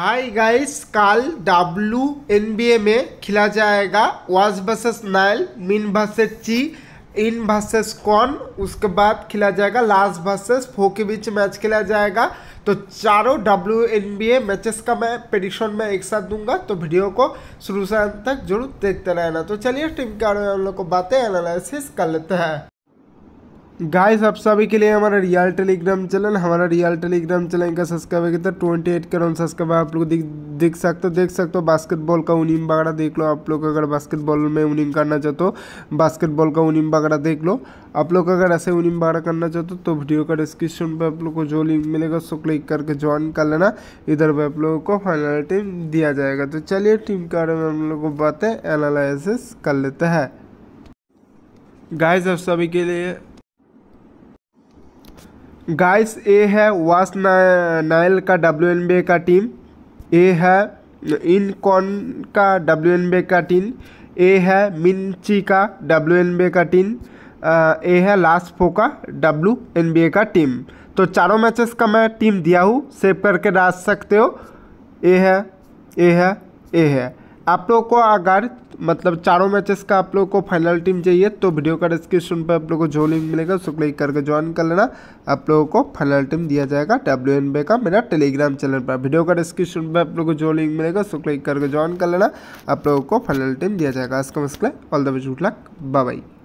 हाय guys कल W N में खेला जाएगा वाज वर्सेस नाइल मिन वर्सेस ची इन वर्सेस कौन उसके बाद खेला जाएगा लास्ट वर्सेस फो के बीच मैच खेला जाएगा तो चारों W N B A matches का मैं प्रडिक्शन में एक साथ दूंगा तो वीडियो को शुरू से अंत तक जरूर देखते रहना तो चलिए टीम के बारे में हम लोग को बातें एनालिसिस कर लेते हैं गाइस आप सभी के लिए हमारा रियल टेलीग्राम चैनल हमारा रियल टेलीग्राम चैनल का सब्सक्राइब कितना ट्वेंटी एट करोड़ सब्सक्राइब आप लोग देख सकते हो देख सकते हो बास्केटबॉल का उनिम बगड़ा देख लो आप लोग अगर बास्केटबॉल में उनिंग करना चाहते हो बास्केटबॉल का उनिम बगड़ा देख लो आप लोग अगर ऐसे उनिम बगड़ा करना चाहते हो तो वीडियो का डिस्क्रिप्शन पर आप लोग को जो लिंक मिलेगा उसको क्लिक करके ज्वाइन कर लेना इधर पर आप लोगों को फाइनल टीम दिया जाएगा तो चलिए टीम के बारे में हम लोग को बातें एनालिस कर लेते हैं गाइज आप सभी के लिए गाइस ए है वास नायल का डब्ल्यू का टीम ए है इन का डब्ल्यू का टीम ए है मिनची का डब्ल्यू का टीम ए uh, है लास्ट फो का डब्ल्यू का टीम तो चारों मैचेस का मैं टीम दिया हूँ सेव करके डाल सकते हो ए है ए है ए है आप लोग को अगर मतलब चारों मैचेस का आप लोग को फाइनल टीम चाहिए तो वीडियो का डिस्क्रिप्शन पर आप लोग को जो लिंक मिलेगा उसको क्लिक करके ज्वाइन कर लेना आप लोगों को फाइनल टीम दिया जाएगा डब्ल्यू का मेरा टेलीग्राम चैनल पर वीडियो का डिस्क्रिप्शन पर आप लोग को जो लिंक मिलेगा उसको क्लिक करके ज्वाइन कर लेना आप लोगों को फाइनल टीम दिया जाएगा इसका मसला all the best good luck bye